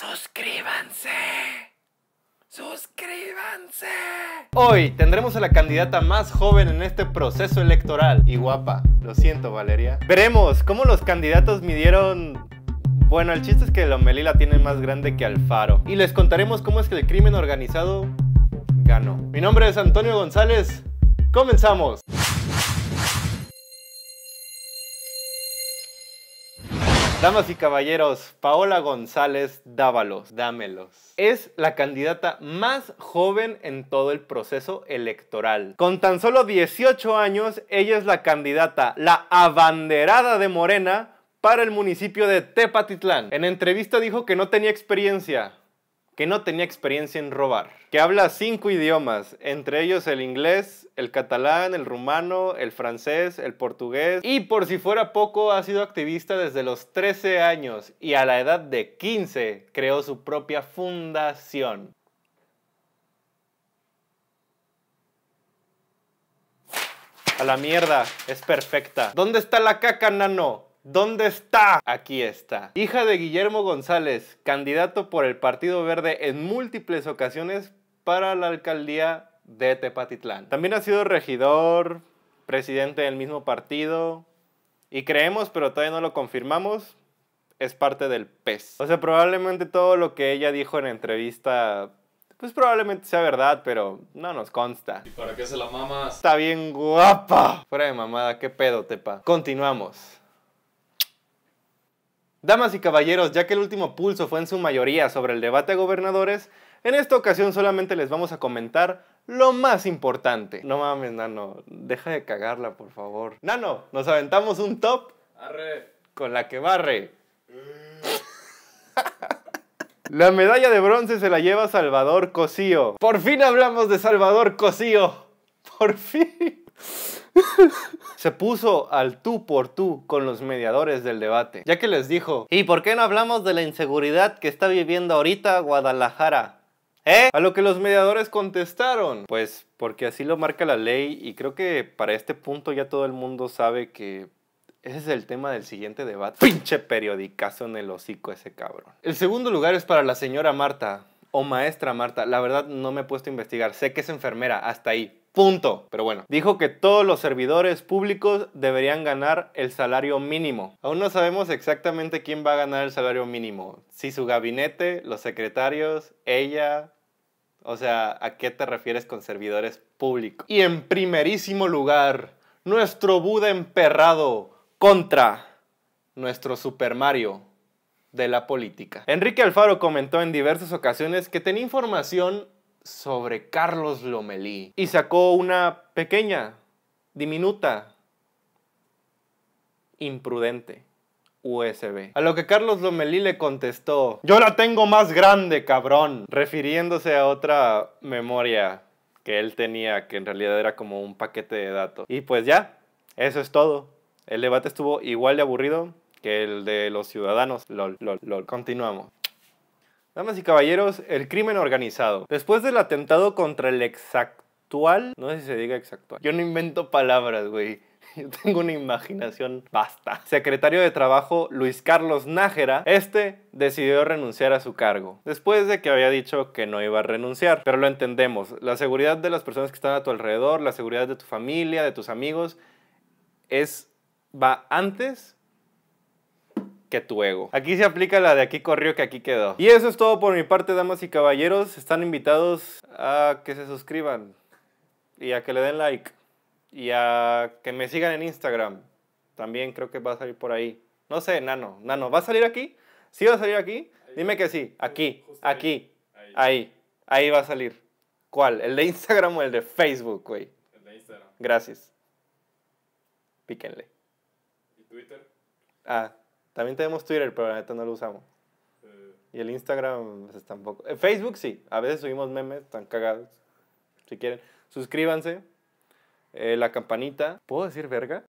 suscríbanse. ¡Suscríbanse! Hoy tendremos a la candidata más joven en este proceso electoral. Y guapa, lo siento Valeria. Veremos cómo los candidatos midieron... Bueno, el chiste es que Lomelí la tiene más grande que Alfaro. Y les contaremos cómo es que el crimen organizado ganó. Mi nombre es Antonio González. ¡Comenzamos! Damas y caballeros, Paola González Dávalos, dámelos. Es la candidata más joven en todo el proceso electoral. Con tan solo 18 años, ella es la candidata, la abanderada de Morena para el municipio de Tepatitlán. En entrevista dijo que no tenía experiencia, que no tenía experiencia en robar, que habla cinco idiomas, entre ellos el inglés, el catalán, el rumano, el francés, el portugués y por si fuera poco ha sido activista desde los 13 años y a la edad de 15 creó su propia fundación. A la mierda, es perfecta. ¿Dónde está la caca, nano? ¿Dónde está? Aquí está. Hija de Guillermo González, candidato por el Partido Verde en múltiples ocasiones para la alcaldía de Tepatitlán. También ha sido regidor, presidente del mismo partido y creemos, pero todavía no lo confirmamos, es parte del PES. O sea, probablemente todo lo que ella dijo en entrevista pues probablemente sea verdad, pero no nos consta. ¿Y para qué se la mamas? Está bien guapa. Fuera de mamada, qué pedo, Tepa. Continuamos. Damas y caballeros, ya que el último pulso fue en su mayoría sobre el debate a gobernadores, en esta ocasión solamente les vamos a comentar lo más importante. No mames, Nano, deja de cagarla, por favor. Nano, nos aventamos un top Arre. con la que barre. la medalla de bronce se la lleva Salvador Cosío. Por fin hablamos de Salvador Cosío. Por fin se puso al tú por tú con los mediadores del debate, ya que les dijo, ¿y por qué no hablamos de la inseguridad que está viviendo ahorita Guadalajara? ¿Eh? A lo que los mediadores contestaron, pues porque así lo marca la ley y creo que para este punto ya todo el mundo sabe que ese es el tema del siguiente debate. Pinche periodicazo en el hocico ese cabrón. El segundo lugar es para la señora Marta o maestra Marta. La verdad no me he puesto a investigar, sé que es enfermera, hasta ahí. Punto. Pero bueno, dijo que todos los servidores públicos deberían ganar el salario mínimo. Aún no sabemos exactamente quién va a ganar el salario mínimo. Si su gabinete, los secretarios, ella... O sea, ¿a qué te refieres con servidores públicos? Y en primerísimo lugar, nuestro Buda emperrado contra nuestro Super Mario de la política. Enrique Alfaro comentó en diversas ocasiones que tenía información sobre Carlos Lomelí y sacó una pequeña, diminuta, imprudente USB. A lo que Carlos Lomelí le contestó, yo la tengo más grande, cabrón, refiriéndose a otra memoria que él tenía, que en realidad era como un paquete de datos. Y pues ya, eso es todo. El debate estuvo igual de aburrido que el de los ciudadanos. LOL, LOL, Continuamos. Damas y caballeros, el crimen organizado. Después del atentado contra el exactual, no sé si se diga exactual. Yo no invento palabras, güey. Yo tengo una imaginación basta. Secretario de Trabajo Luis Carlos Nájera, este decidió renunciar a su cargo, después de que había dicho que no iba a renunciar. Pero lo entendemos, la seguridad de las personas que están a tu alrededor, la seguridad de tu familia, de tus amigos, es va antes que tu ego. Aquí se aplica la de aquí corrió que aquí quedó. Y eso es todo por mi parte, damas y caballeros. Están invitados a que se suscriban y a que le den like y a que me sigan en Instagram. También creo que va a salir por ahí. No sé, Nano, Nano, ¿va a salir aquí? ¿Sí va a salir aquí? Dime que sí, aquí, aquí, ahí, ahí va a salir. ¿Cuál? ¿El de Instagram o el de Facebook, güey? El de Instagram. Gracias. Píquenle. ¿Y Twitter? Ah. También tenemos Twitter, pero la neta no lo usamos. Eh. Y el Instagram pues, tampoco. Eh, Facebook sí, a veces subimos memes, están cagados. Si quieren, suscríbanse. Eh, la campanita. ¿Puedo decir verga?